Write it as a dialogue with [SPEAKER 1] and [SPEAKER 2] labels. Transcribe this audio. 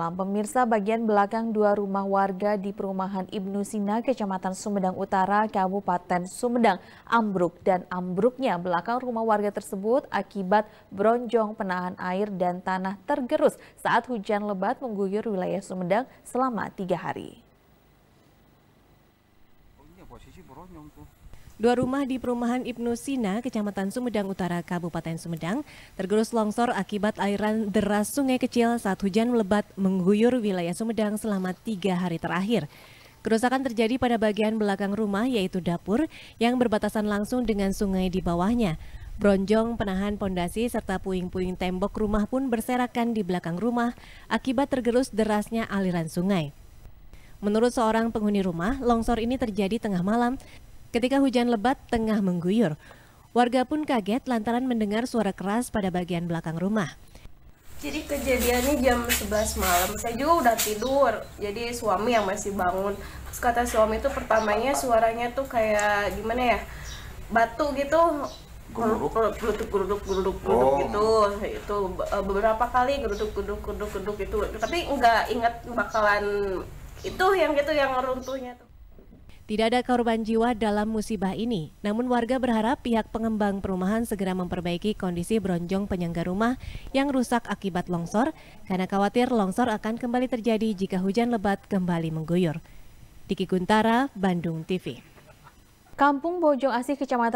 [SPEAKER 1] Pemirsa bagian belakang dua rumah warga di perumahan Ibnu Sina, Kecamatan Sumedang Utara, Kabupaten Sumedang, ambruk dan ambruknya belakang rumah warga tersebut akibat bronjong penahan air dan tanah tergerus saat hujan lebat mengguyur wilayah Sumedang selama tiga hari.
[SPEAKER 2] Oh, iya,
[SPEAKER 3] Dua rumah di perumahan Ibnu Sina, Kecamatan Sumedang Utara, Kabupaten Sumedang, tergerus longsor akibat aliran deras sungai kecil saat hujan melebat mengguyur wilayah Sumedang selama tiga hari terakhir. Kerusakan terjadi pada bagian belakang rumah yaitu dapur yang berbatasan langsung dengan sungai di bawahnya. Bronjong penahan pondasi serta puing-puing tembok rumah pun berserakan di belakang rumah akibat tergerus derasnya aliran sungai. Menurut seorang penghuni rumah, longsor ini terjadi tengah malam ketika hujan lebat tengah mengguyur. Warga pun kaget lantaran mendengar suara keras pada bagian belakang rumah.
[SPEAKER 2] Jadi kejadiannya jam 11 malam, saya juga udah tidur, jadi suami yang masih bangun. Terus kata suami itu pertamanya suaranya tuh kayak gimana ya, batu gitu, geruduk oh, geruduk geruduk
[SPEAKER 3] geruduk oh. gitu
[SPEAKER 2] itu e, beberapa kali geruduk geruduk geruduk geruduk itu tapi nggak ingat bakalan itu yang gitu yang runtuhnya tuh
[SPEAKER 3] tidak ada korban jiwa dalam musibah ini, namun warga berharap pihak pengembang perumahan segera memperbaiki kondisi bronjong penyangga rumah yang rusak akibat longsor karena khawatir longsor akan kembali terjadi jika hujan lebat kembali mengguyur. Diki Guntara, Bandung TV. Kampung Bojong Asih, Kecamatan